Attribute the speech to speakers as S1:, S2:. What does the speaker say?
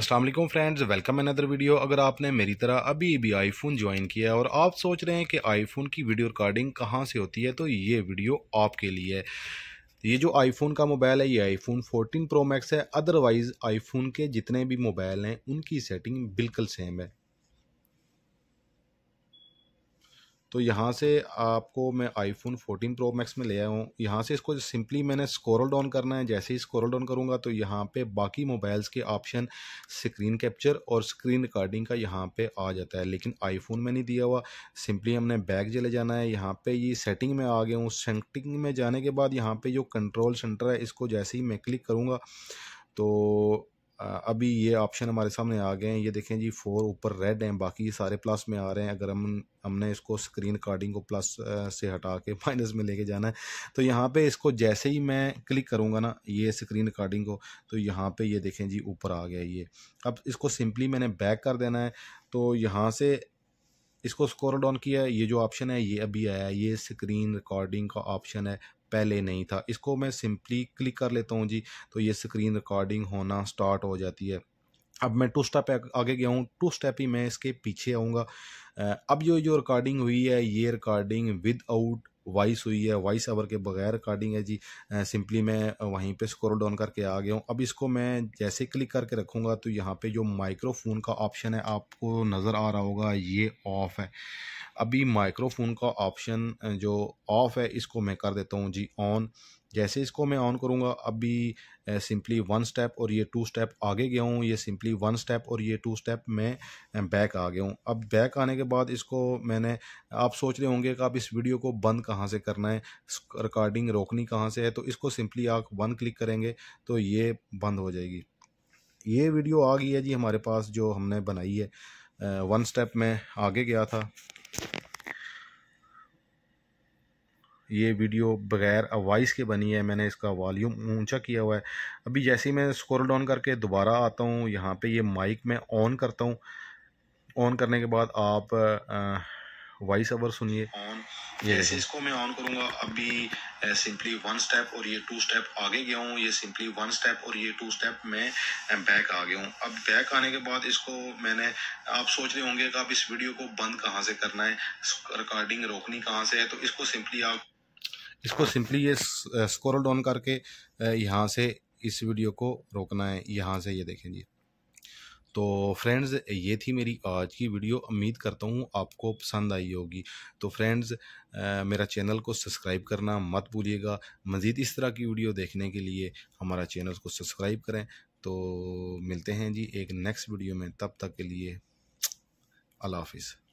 S1: असल friends welcome another video अगर आपने मेरी तरह अभी भी आईफोन ज्वाइन किया है और आप सोच रहे हैं कि आईफोन की वीडियो रिकॉर्डिंग कहाँ से होती है तो ये वीडियो आपके लिए है ये जो आईफोन का मोबाइल है ये आईफोन 14 प्रो मैक्स है अदरवाइज़ आईफोन के जितने भी मोबाइल हैं उनकी सेटिंग बिल्कुल सेम है तो यहाँ से आपको मैं आईफोन 14 प्रो मैक्स में ले आया हूँ यहाँ से इसको सिंपली मैंने स्कोरल डाउन करना है जैसे ही स्कोरल डाउन करूँगा तो यहाँ पे बाकी मोबाइल्स के ऑप्शन स्क्रीन कैप्चर और स्क्रीन रिकॉर्डिंग का यहाँ पे आ जाता है लेकिन आईफोन में नहीं दिया हुआ सिंपली हमने बैग चले जाना है यहाँ पर ये सेटिंग में आ गया हूँ सेटिंग में जाने के बाद यहाँ पर जो कंट्रोल सेंटर है इसको जैसे ही मैं क्लिक करूँगा तो अभी ये ऑप्शन हमारे सामने आ गए हैं ये देखें जी फोर ऊपर रेड हैं बाकी ये सारे प्लस में आ रहे हैं अगर हम हमने इसको स्क्रीन कार्डिंग को प्लस से हटा के माइनस में लेके जाना है तो यहाँ पे इसको जैसे ही मैं क्लिक करूँगा ना ये स्क्रीन कार्डिंग को तो यहाँ पे ये देखें जी ऊपर आ गया ये अब इसको सिंपली मैंने बैक कर देना है तो यहाँ से इसको स्कोर डॉन किया ये जो ऑप्शन है ये अभी आया ये स्क्रीन रिकॉर्डिंग का ऑप्शन है पहले नहीं था इसको मैं सिंपली क्लिक कर लेता हूँ जी तो ये स्क्रीन रिकॉर्डिंग होना स्टार्ट हो जाती है अब मैं टू स्टेप आगे गया हूँ टू स्टेप ही मैं इसके पीछे आऊँगा अब ये जो रिकॉर्डिंग हुई है ये रिकॉर्डिंग विद आउट वॉइस हुई है वॉइस आवर के बगैर रिकॉर्डिंग है जी सिंपली मैं वहीं पे स्क्रॉल डाउन करके आ गया हूँ अब इसको मैं जैसे क्लिक करके रखूँगा तो यहाँ पे जो माइक्रोफोन का ऑप्शन है आपको नज़र आ रहा होगा ये ऑफ है अभी माइक्रोफोन का ऑप्शन जो ऑफ़ है इसको मैं कर देता हूँ जी ऑन जैसे इसको मैं ऑन करूँगा अभी सिंपली वन स्टेप और ये टू स्टेप आगे गया हूँ ये सिंपली वन स्टेप और ये टू स्टेप मैं बैक आ गया हूँ अब बैक आने के बाद इसको मैंने आप सोच रहे होंगे कि आप इस वीडियो को बंद कहाँ से करना है रिकॉर्डिंग रोकनी कहाँ से है तो इसको सिंपली आप वन क्लिक करेंगे तो ये बंद हो जाएगी ये वीडियो आ गई है जी हमारे पास जो हमने बनाई है वन स्टेप में आगे गया था ये वीडियो बगैर वॉइस के बनी है मैंने इसका वॉल्यूम ऊंचा किया हुआ है अभी जैसे ही मैं स्क्रॉल डाउन करके दोबारा आता हूँ यहाँ पे ये माइक मैं ऑन करता हूँ ऑन करने के बाद आप वॉइस ओवर सुनिए जैसे इसको मैं ऑन करूँगा अभी सिंपली वन स्टेप और ये टू स्टेप आगे गया हूँ ये सिंपली वन स्टेप और ये टू स्टेप मैं बैक आ गया हूँ अब बैक आने के बाद इसको मैंने आप सोच रहे होंगे कि आप इस वीडियो को बंद कहाँ से करना है रिकॉर्डिंग रोकनी कहाँ से है तो इसको सिंपली आप इसको सिंपली ये स्क्रॉल डाउन uh, करके uh, यहाँ से इस वीडियो को रोकना है यहाँ से ये देखें जी तो फ्रेंड्स ये थी मेरी आज की वीडियो उम्मीद करता हूँ आपको पसंद आई होगी तो फ्रेंड्स uh, मेरा चैनल को सब्सक्राइब करना मत भूलिएगा मज़ीद इस तरह की वीडियो देखने के लिए हमारा चैनल को सब्सक्राइब करें तो मिलते हैं जी एक नेक्स्ट वीडियो में तब तक के लिए अल्लाह हाफिज़